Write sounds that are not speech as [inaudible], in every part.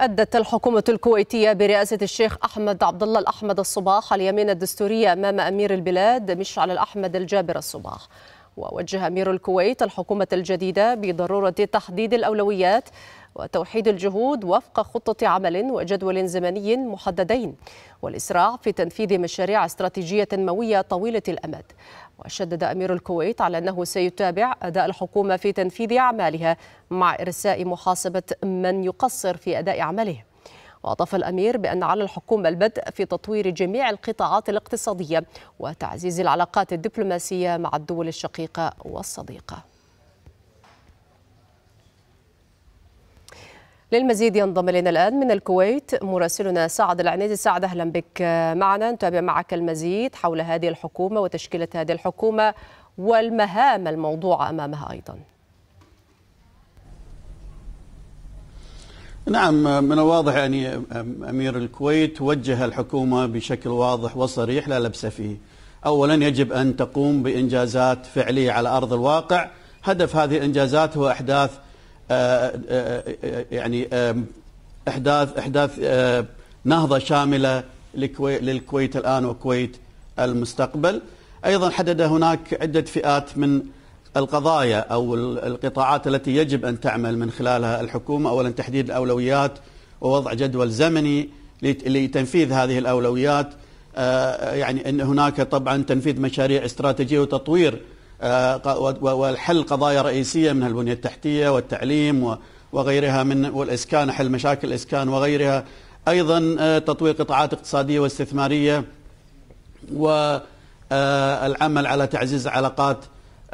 أدت الحكومة الكويتية برئاسة الشيخ أحمد عبد الله الأحمد الصباح اليمين الدستورية أمام أمير البلاد مشعل الأحمد الجابر الصباح ووجه أمير الكويت الحكومة الجديدة بضرورة تحديد الأولويات وتوحيد الجهود وفق خطة عمل وجدول زمني محددين والإسراع في تنفيذ مشاريع استراتيجية تنموية طويلة الأمد وشدد أمير الكويت على أنه سيتابع أداء الحكومة في تنفيذ أعمالها مع إرساء محاسبة من يقصر في أداء عمله وأضاف الأمير بأن على الحكومة البدء في تطوير جميع القطاعات الاقتصادية وتعزيز العلاقات الدبلوماسية مع الدول الشقيقة والصديقة للمزيد ينضم الينا الان من الكويت مراسلنا سعد العنيزي سعد اهلا بك معنا نتابع معك المزيد حول هذه الحكومه وتشكيله هذه الحكومه والمهام الموضوعه امامها ايضا نعم من الواضح يعني امير الكويت وجه الحكومه بشكل واضح وصريح لا لبس فيه. اولا يجب ان تقوم بانجازات فعليه على ارض الواقع، هدف هذه الانجازات هو احداث آه، آه، آه، يعني احداث احداث نهضه شامله للكويت الان وكويت المستقبل ايضا حدد هناك عده فئات من القضايا او القطاعات التي يجب ان تعمل من خلالها الحكومه اولا تحديد الاولويات ووضع جدول زمني لتنفيذ هذه الاولويات يعني ان هناك طبعا تنفيذ مشاريع استراتيجيه وتطوير آه، وحل قضايا رئيسية من البنية التحتية والتعليم وغيرها من والإسكان حل مشاكل الإسكان وغيرها أيضا آه، تطوير قطاعات اقتصادية واستثمارية والعمل آه، على تعزيز علاقات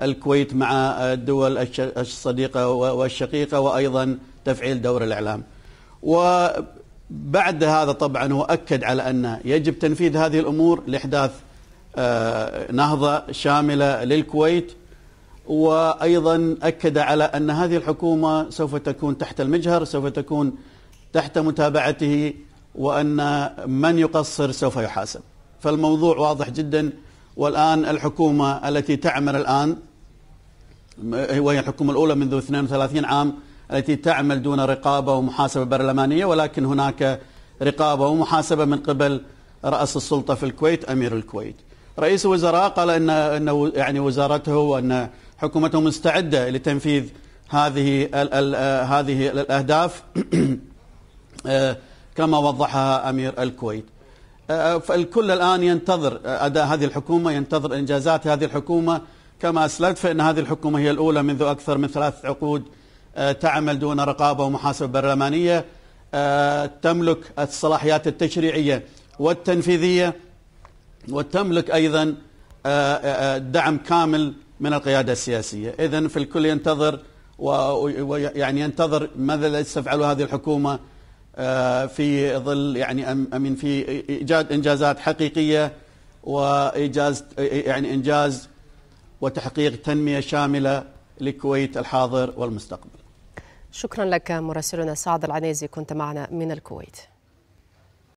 الكويت مع الدول الصديقة والشقيقة وأيضا تفعيل دور الإعلام وبعد هذا طبعا وأكد على أن يجب تنفيذ هذه الأمور لإحداث آه، نهضة شاملة للكويت وأيضا أكد على أن هذه الحكومة سوف تكون تحت المجهر سوف تكون تحت متابعته وأن من يقصر سوف يحاسب فالموضوع واضح جدا والآن الحكومة التي تعمل الآن وهي الحكومة الأولى منذ 32 عام التي تعمل دون رقابة ومحاسبة برلمانية ولكن هناك رقابة ومحاسبة من قبل رأس السلطة في الكويت أمير الكويت رئيس الوزراء قال ان انه يعني وزارته وان حكومته مستعده لتنفيذ هذه الـ الـ آه، هذه الاهداف [clears throat] آه، كما وضحها امير الكويت. آه، فالكل الان ينتظر اداء هذه الحكومه، ينتظر انجازات هذه الحكومه كما اسلفت فان هذه الحكومه هي الاولى منذ اكثر من ثلاث عقود تعمل دون رقابه ومحاسبه برلمانيه تملك الصلاحيات التشريعيه والتنفيذيه وتملك أيضا آه، آه، آه، دعم كامل من القيادة السياسية إذا في الكل ينتظر ويعني ينتظر ماذا ستفعل هذه الحكومة في ظل يعني أمين في إيجاد إنجازات حقيقية وإيجاز يعني إنجاز وتحقيق تنمية شاملة للكويت الحاضر والمستقبل شكرا لك مراسلنا سعد العنيزي كنت معنا من الكويت